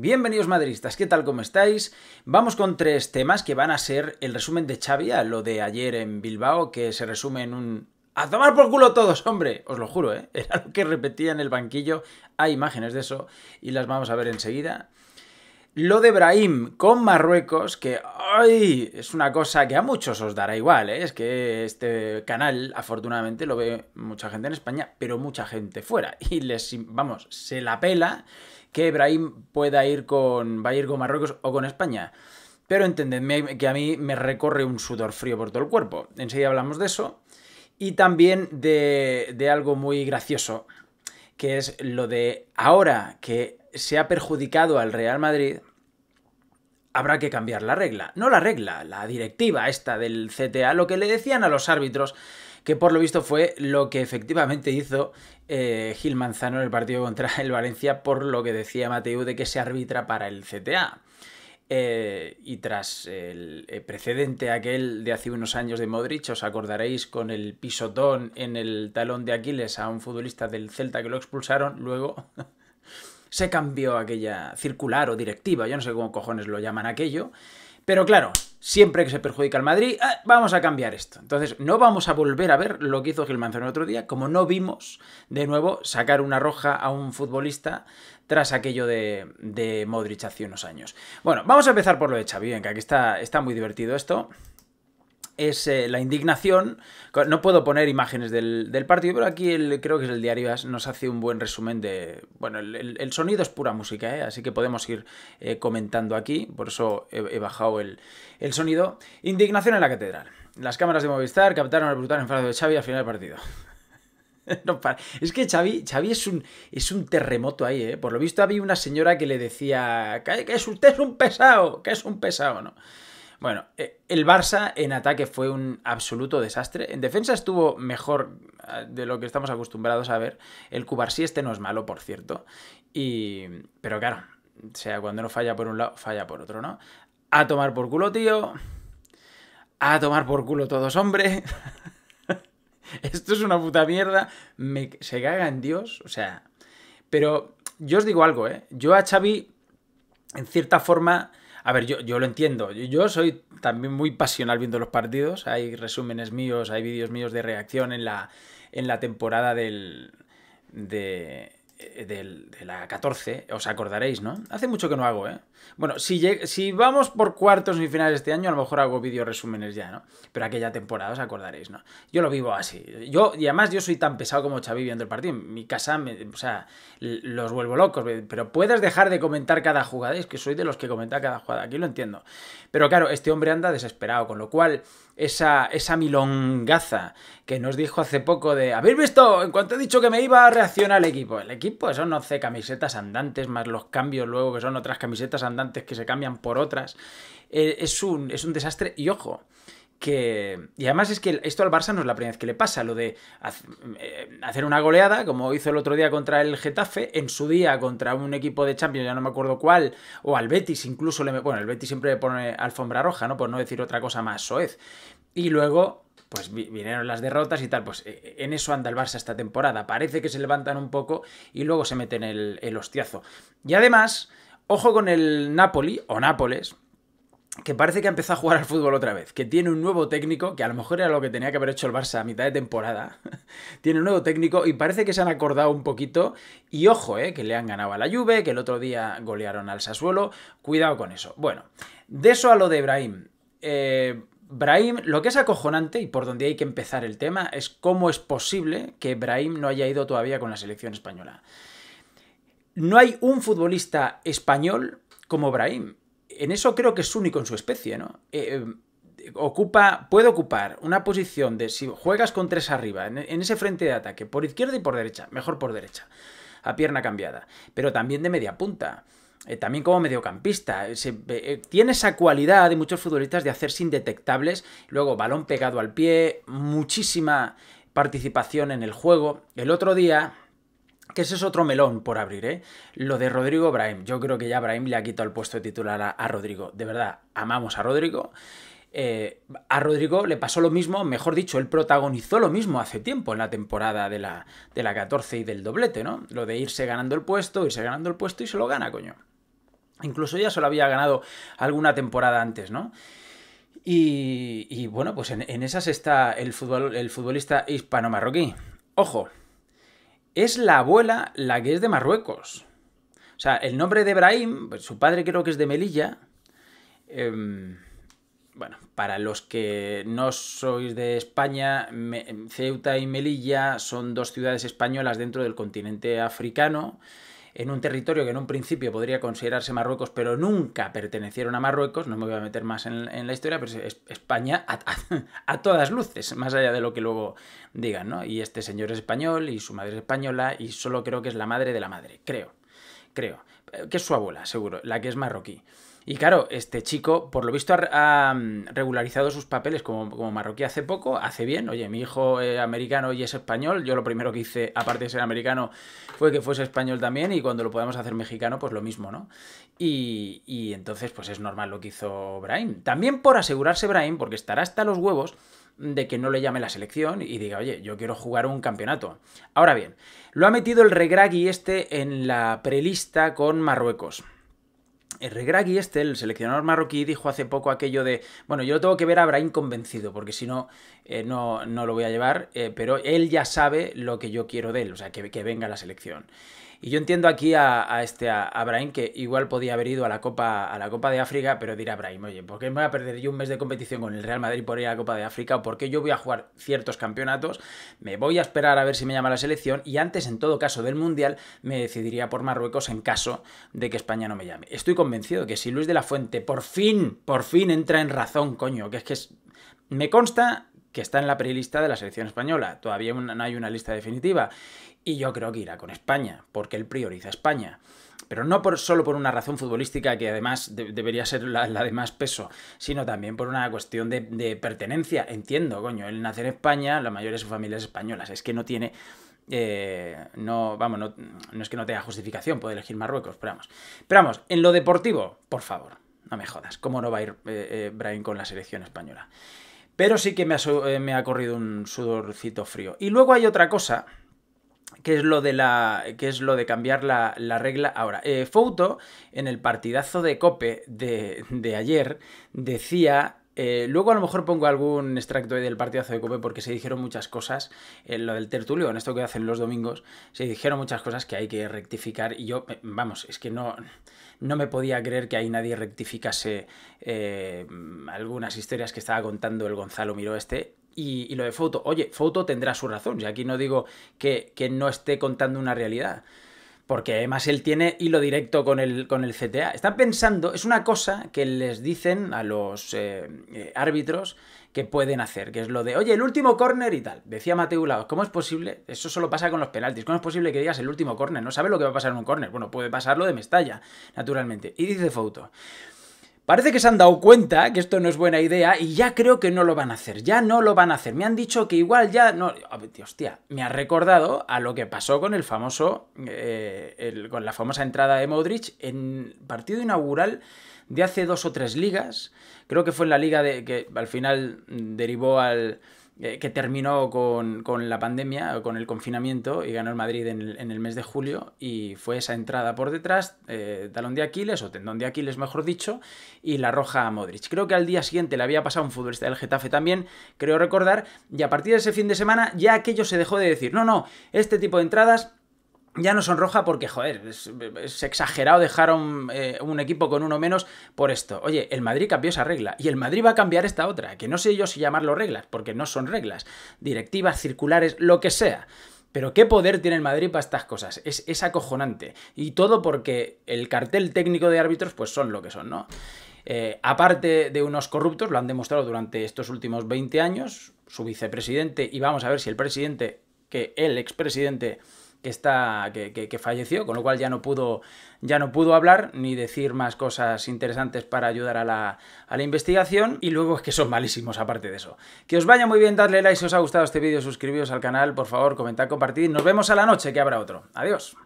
Bienvenidos madristas, ¿qué tal? ¿Cómo estáis? Vamos con tres temas que van a ser el resumen de Xavi lo de ayer en Bilbao, que se resume en un... ¡A tomar por culo todos, hombre! Os lo juro, ¿eh? Era lo que repetía en el banquillo. Hay imágenes de eso y las vamos a ver enseguida. Lo de Brahim con Marruecos, que hoy es una cosa que a muchos os dará igual, ¿eh? es que este canal afortunadamente lo ve mucha gente en España, pero mucha gente fuera. Y les, vamos, se la pela que Ibrahim pueda ir con, va a ir con Marruecos o con España. Pero entendedme que a mí me recorre un sudor frío por todo el cuerpo. Enseguida hablamos de eso. Y también de, de algo muy gracioso, que es lo de ahora que se ha perjudicado al Real Madrid, habrá que cambiar la regla. No la regla, la directiva esta del CTA, lo que le decían a los árbitros que por lo visto fue lo que efectivamente hizo eh, Gil Manzano en el partido contra el Valencia, por lo que decía Mateu de que se arbitra para el CTA. Eh, y tras el eh, precedente aquel de hace unos años de Modric, os acordaréis con el pisotón en el talón de Aquiles a un futbolista del Celta que lo expulsaron, luego se cambió aquella circular o directiva, yo no sé cómo cojones lo llaman aquello, pero claro, siempre que se perjudica al Madrid, ah, vamos a cambiar esto. Entonces, no vamos a volver a ver lo que hizo Gil el otro día, como no vimos de nuevo sacar una roja a un futbolista tras aquello de, de Modric hace unos años. Bueno, vamos a empezar por lo de Xavi, que está, está muy divertido esto es eh, la indignación. No puedo poner imágenes del, partido, pero aquí creo que es el diario nos hace un buen resumen de... Bueno, el, sonido es pura música, ¿eh? así que podemos ir eh, comentando aquí, por eso he, bajado el, sonido. Indignación en la catedral. Las cámaras de Movistar captaron el brutal enfado de Xavi al final del partido. Es que Xavi, Xavi es, un, es un terremoto ahí, Por lo visto había una señora que le decía que, es usted es un pesado, que es un pesado, ¿no? Bueno, eh, el Barça en ataque fue un absoluto desastre. En defensa estuvo mejor eh, de lo que estamos acostumbrados a ver. El Cubarsí este no es malo, por cierto. Y... Pero claro, o sea, cuando uno falla por un lado, falla por otro, ¿no? A tomar por culo, tío. A tomar por culo todos, hombre. Esto es una puta mierda. Se caga en Dios. O sea... Pero yo os digo algo, ¿eh? Yo a Xavi, en cierta forma a ver, yo, yo lo entiendo. Yo soy también muy pasional viendo los partidos. Hay resúmenes míos, hay vídeos míos de reacción en la, en la temporada del, de, eh, de la 14, os acordaréis, ¿no? Hace mucho que no hago, ¿eh? Bueno, si, si vamos por cuartos ni finales este año, a lo mejor hago vídeos resúmenes ya, ¿no? Pero aquella temporada os acordaréis, ¿no? Yo lo vivo así. Yo, y además yo soy tan pesado como Xavi viendo el partido. En mi casa, me, o sea, los vuelvo locos. Pero puedes dejar de comentar cada jugada. Es que soy de los que comenta cada jugada. Aquí lo entiendo. Pero claro, este hombre anda desesperado, con lo cual esa, esa milongaza que nos dijo hace poco de, ¿habéis visto? En cuanto he dicho que me iba, a reaccionar el equipo. El equipo pues Son 11 camisetas andantes, más los cambios luego que son otras camisetas andantes que se cambian por otras. Eh, es, un, es un desastre. Y ojo, que... Y además es que esto al Barça no es la primera vez que le pasa, lo de eh, hacer una goleada, como hizo el otro día contra el Getafe, en su día contra un equipo de Champions, ya no me acuerdo cuál, o al Betis incluso, le... bueno, el Betis siempre le pone alfombra roja, ¿no? Por no decir otra cosa más soez. Y luego pues vinieron las derrotas y tal. Pues eh, eh, en eso anda el Barça esta temporada. Parece que se levantan un poco y luego se meten el, el hostiazo. Y además, ojo con el Napoli o Nápoles, que parece que ha empezado a jugar al fútbol otra vez, que tiene un nuevo técnico, que a lo mejor era lo que tenía que haber hecho el Barça a mitad de temporada, tiene un nuevo técnico y parece que se han acordado un poquito y ojo, eh, que le han ganado a la Juve, que el otro día golearon al Sassuolo, cuidado con eso. Bueno, de eso a lo de Ibrahim. Eh, Brahim, lo que es acojonante y por donde hay que empezar el tema es cómo es posible que Brahim no haya ido todavía con la selección española. No hay un futbolista español como Brahim. En eso creo que es único en su especie, ¿no? Eh, eh, ocupa, puede ocupar una posición de si juegas con tres arriba, en ese frente de ataque, por izquierda y por derecha, mejor por derecha, a pierna cambiada, pero también de media punta. Eh, también como mediocampista. Eh, tiene esa cualidad de muchos futbolistas de hacerse indetectables. Luego, balón pegado al pie, muchísima participación en el juego. El otro día, que ese es otro melón por abrir, ¿eh? Lo de Rodrigo Brahim. Yo creo que ya Brahim le ha quitado el puesto de titular a, Rodrigo. De verdad, amamos a Rodrigo. Eh, a Rodrigo le pasó lo mismo, mejor dicho, él protagonizó lo mismo hace tiempo en la temporada de la, de la 14 y del doblete, ¿no? Lo de irse ganando el puesto, irse ganando el puesto y se lo gana, coño. Incluso ya solo había ganado alguna temporada antes, ¿no? Y, bueno, pues en, esas está el, futbolista hispano-marroquí. Ojo, es la abuela la que es de Marruecos. O sea, el nombre de Brahim, pues, su padre creo que es de Melilla. Em, bueno, para los que no sois de España, Ceuta y Melilla son dos ciudades españolas dentro del continente africano en un territorio que en un principio podría considerarse Marruecos, pero nunca pertenecieron a Marruecos, no me voy a meter más en, la historia, pero España a, a, todas luces, más allá de lo que luego digan, ¿no? Y este señor es español y su madre es española y solo creo que es la madre de la madre, creo, creo que es su abuela, seguro, la que es marroquí. Y claro, este chico, por lo visto, ha, mm, regularizado sus papeles como, marroquí hace poco, hace bien. Oye, mi hijo es americano y es español. Yo lo primero que hice, aparte de ser americano, fue que fuese español también. Y cuando lo podamos hacer mexicano, pues lo mismo, ¿no? Y, entonces, pues es normal lo que hizo brain También por asegurarse brain porque estará hasta los huevos de que no le llame la selección y diga, oye, yo quiero jugar un campeonato. Ahora bien, lo ha metido el Regragui este en la prelista con Marruecos. El Regragui este, el seleccionador marroquí, dijo hace poco aquello de, bueno, yo lo tengo que ver a Brahim convencido, porque si no, eh, no, no, lo voy a llevar, eh, pero él ya sabe lo que yo quiero de él, o sea, que, que venga la selección. Y yo entiendo aquí a, este a, que igual podía haber ido a la Copa a la Copa de África, pero dirá Abraham, oye, ¿por qué me voy a perder yo un mes de competición con el Real Madrid por ir a la Copa de África? ¿O por qué yo voy a jugar ciertos campeonatos? Me voy a esperar a ver si me llama la selección y antes, en todo caso, del Mundial, me decidiría por Marruecos en caso de que España no me llame. Estoy convencido que si Luis de la Fuente por fin, por fin entra en razón, coño, que es que es, me consta que está en la prelista de la selección española. Todavía no hay una lista definitiva. Y yo creo que irá con España, porque él prioriza España. Pero no por, solo por una razón futbolística, que además debería ser la, de más peso, sino también por una cuestión de, pertenencia. Entiendo, coño, él nace en España, la mayoría de sus familias es española. Es que no tiene eh, no, vamos, no, no, es que no tenga justificación puede elegir Marruecos, pero vamos. Pero vamos, en lo deportivo, por favor, no me jodas, ¿cómo no va a ir eh, eh, Brian con la selección española? Pero sí que eh, me ha, corrido un sudorcito frío. Y luego hay otra cosa, que es lo de, la, que es lo de cambiar la, regla ahora. Eh, Fouto, en el partidazo de Cope de, de ayer, decía eh, luego a lo mejor pongo algún extracto del partidazo de Cope porque se dijeron muchas cosas en eh, lo del tertulio, en esto que hacen los domingos, se dijeron muchas cosas que hay que rectificar y yo, eh, vamos, es que no, no me podía creer que ahí nadie rectificase algunas historias que estaba contando el Gonzalo Miro este y, lo de Foto. Oye, Foto tendrá su razón. Y aquí no digo que, no esté contando una realidad porque además él tiene hilo directo con el, con el CTA. Están pensando, es una cosa que les dicen a los eh, eh, árbitros que pueden hacer, que es lo de, oye, el último córner y tal. Decía Mateo Laos, ¿cómo es posible? Eso solo pasa con los penaltis. ¿Cómo es posible que digas el último córner? No sabe lo que va a pasar en un córner. Bueno, puede pasarlo de Mestalla, naturalmente. Y dice Fouto, Parece que se han dado cuenta que esto no es buena idea y ya creo que no lo van a hacer, ya no lo van a hacer. Me han dicho que igual ya no... Hostia, me ha recordado a lo que pasó con el famoso... Eh, con la famosa entrada de Modric en partido inaugural de hace dos o tres ligas. Creo que fue en la liga de, que al final derivó al eh, que terminó con, la pandemia, con el confinamiento, y ganó el Madrid en el, mes de julio, y fue esa entrada por detrás, eh, talón de Aquiles, o tendón de Aquiles, mejor dicho, y la roja a Modric. Creo que al día siguiente le había pasado un futbolista del Getafe también, creo recordar, y a partir de ese fin de semana ya aquello se dejó de decir, no, no, este tipo de entradas ya no son roja porque, joder, es, exagerado dejar eh, un, equipo con uno menos por esto. Oye, el Madrid cambió esa regla y el Madrid va a cambiar esta otra, que no sé yo si llamarlo reglas, porque no son reglas, directivas, circulares, lo que sea. Pero qué poder tiene el Madrid para estas cosas, es, acojonante. Y todo porque el cartel técnico de árbitros pues son lo que son, ¿no? Eh, aparte de unos corruptos, lo han demostrado durante estos últimos 20 años, su vicepresidente, y vamos a ver si el presidente, que el expresidente que, está, que, falleció, con lo cual ya no, pudo, ya no pudo hablar ni decir más cosas interesantes para ayudar a la, investigación. Y luego es que son malísimos, aparte de eso. Que os vaya muy bien, darle like si os ha gustado este vídeo, suscribiros al canal, por favor, comentad, compartid. Nos vemos a la noche, que habrá otro. Adiós.